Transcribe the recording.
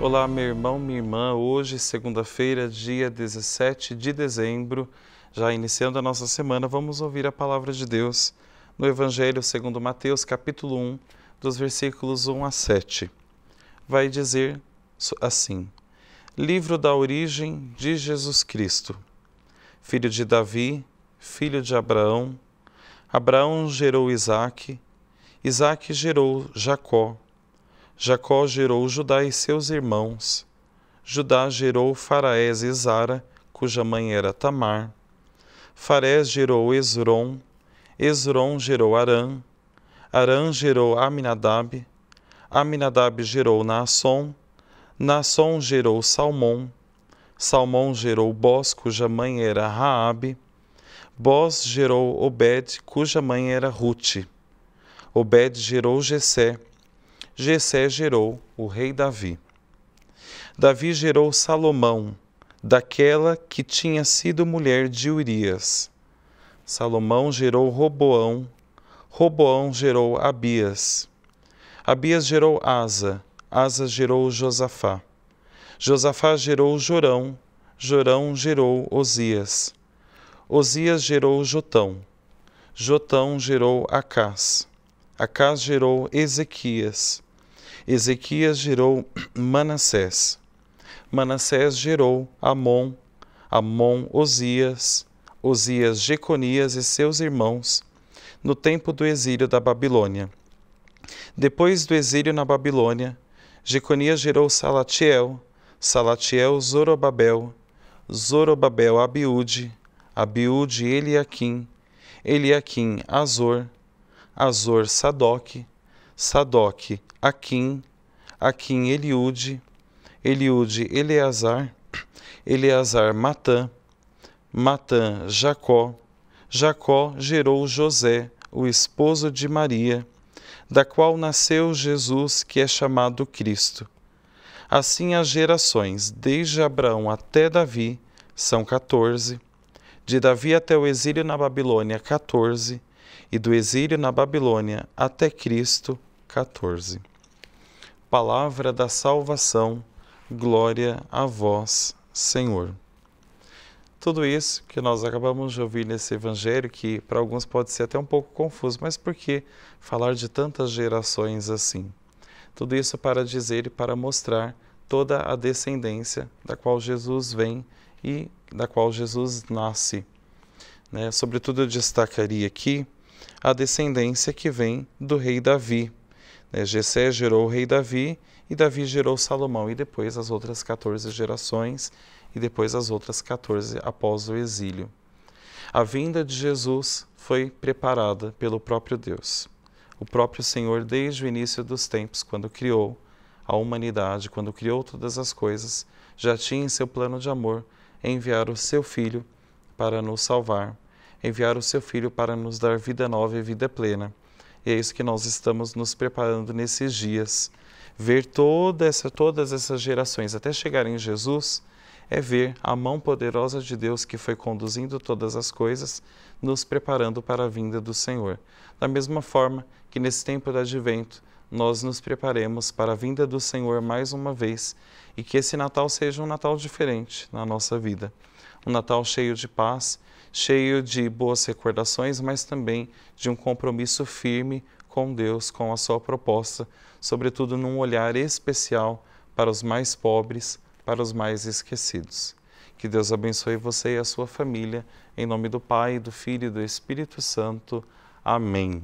Olá, meu irmão, minha irmã. Hoje, segunda-feira, dia 17 de dezembro, já iniciando a nossa semana, vamos ouvir a palavra de Deus no Evangelho segundo Mateus, capítulo 1, dos versículos 1 a 7. Vai dizer: assim: Livro da origem de Jesus Cristo, filho de Davi, filho de Abraão. Abraão gerou Isaque, Isaque gerou Jacó, Jacó gerou Judá e seus irmãos. Judá gerou Faraés e Zara, cuja mãe era Tamar. Farés gerou Esron, Esron gerou Arã, Arã gerou Aminadab, Aminadab gerou Naasson, Nasson gerou Salmão, Salmão gerou Boz, cuja mãe era Raabe, Boz gerou Obed, cuja mãe era Rute. Obed gerou Jessé, Jessé gerou o rei Davi. Davi gerou Salomão, daquela que tinha sido mulher de Urias. Salomão gerou Roboão, Roboão gerou Abias. Abias gerou Asa, Asa gerou Josafá. Josafá gerou Jorão. Jorão gerou Osias. Osias gerou Jotão. Jotão gerou Acás. Acás gerou Ezequias. Ezequias gerou Manassés. Manassés gerou Amon. Amon Osias. Osias Jeconias e seus irmãos no tempo do exílio da Babilônia. Depois do exílio na Babilônia, Jeconias gerou Salatiel, Salatiel Zorobabel, Zorobabel Abiúde, Abiúde Eliakim, Eliakim Azor, Azor Sadoc, Sadoc Aquim, Aquim Eliúde, Eliúde Eleazar, Eleazar Matã, Matã Jacó, Jacó gerou José, o esposo de Maria, da qual nasceu Jesus, que é chamado Cristo. Assim, as gerações, desde Abraão até Davi, são 14, de Davi até o exílio na Babilônia, 14, e do exílio na Babilônia até Cristo, 14. Palavra da salvação, glória a vós, Senhor. Tudo isso que nós acabamos de ouvir nesse evangelho, que para alguns pode ser até um pouco confuso, mas por que falar de tantas gerações assim? Tudo isso para dizer e para mostrar toda a descendência da qual Jesus vem e da qual Jesus nasce. Né? Sobretudo eu destacaria aqui a descendência que vem do rei Davi. Né? gerou o rei Davi e Davi gerou Salomão e depois as outras 14 gerações e depois as outras 14 após o exílio. A vinda de Jesus foi preparada pelo próprio Deus. O próprio Senhor desde o início dos tempos, quando criou a humanidade, quando criou todas as coisas, já tinha em seu plano de amor enviar o seu filho para nos salvar, enviar o seu filho para nos dar vida nova e vida plena. E é isso que nós estamos nos preparando nesses dias. Ver toda essa, todas essas gerações até chegar em Jesus é ver a mão poderosa de Deus que foi conduzindo todas as coisas, nos preparando para a vinda do Senhor. Da mesma forma que nesse tempo do advento, nós nos preparemos para a vinda do Senhor mais uma vez e que esse Natal seja um Natal diferente na nossa vida um Natal cheio de paz, cheio de boas recordações, mas também de um compromisso firme com Deus, com a sua proposta, sobretudo num olhar especial para os mais pobres, para os mais esquecidos. Que Deus abençoe você e a sua família, em nome do Pai, do Filho e do Espírito Santo. Amém.